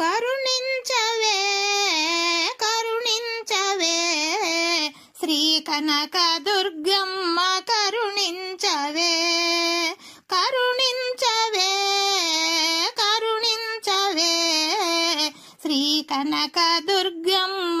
కరుణించవే కరుణించవే శ్రీ కనక దుర్గమ్మ కరుణించవే కరుణించవే కరుణించవే శ్రీ కనక దుర్గమ్మ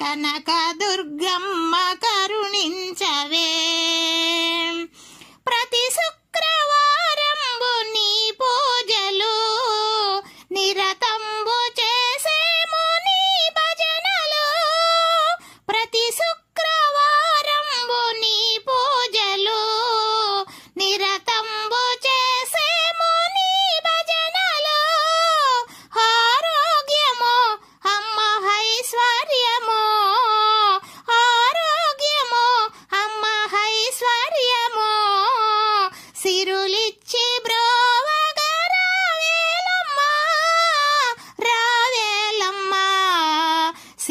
కనకదుర్గమ్మ కరుణించవే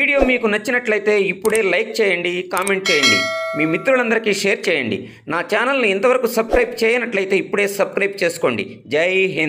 వీడియో మీకు నచ్చినట్లయితే ఇప్పుడే లైక్ చేయండి కామెంట్ చేయండి మీ మిత్రులందరికీ షేర్ చేయండి నా ఛానల్ని ఇంతవరకు సబ్స్క్రైబ్ చేయనట్లయితే ఇప్పుడే సబ్స్క్రైబ్ చేసుకోండి జై హింద్